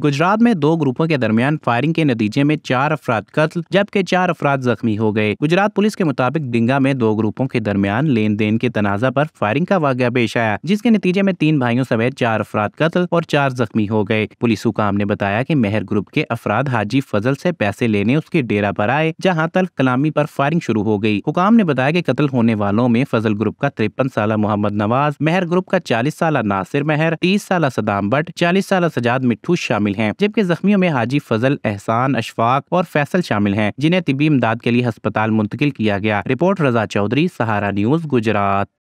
गुजरात में दो ग्रुपों के दरमियान फायरिंग के नतीजे में चार अफराद कत्ल जबकि चार अफराद जख्मी हो गए गुजरात पुलिस के मुताबिक डिंगा में दो ग्रुपों के दरमियान लेन देन के तनाजा पर फायरिंग का वाक्य पेश आया जिसके नतीजे में तीन भाइयों समेत चार अफराद कत्ल और चार जख्मी हो गए पुलिस हुकाम ने बताया की मेहर ग्रुप के अफराद हाजी फजल ऐसी पैसे लेने उसके डेरा आरोप आए जहाँ तल कलामी आरोप फायरिंग शुरू हो गयी हुकाम ने बताया की कत्ल होने वालों में फजल ग्रुप का तिरपन साल मोहम्मद नवाज मेहर ग्रुप का चालीस साल नासिर मेहर तीस साल सदाम भट्ट चालीस साल सजाद मिट्टू शामिल शामिल हैं जबकि जख्मियों में हाजी फजल एहसान अशफाक और फैसल शामिल हैं जिन्हें तिबी इमदाद के लिए अस्पताल मुंतकिल किया गया रिपोर्ट रजा चौधरी सहारा न्यूज गुजरात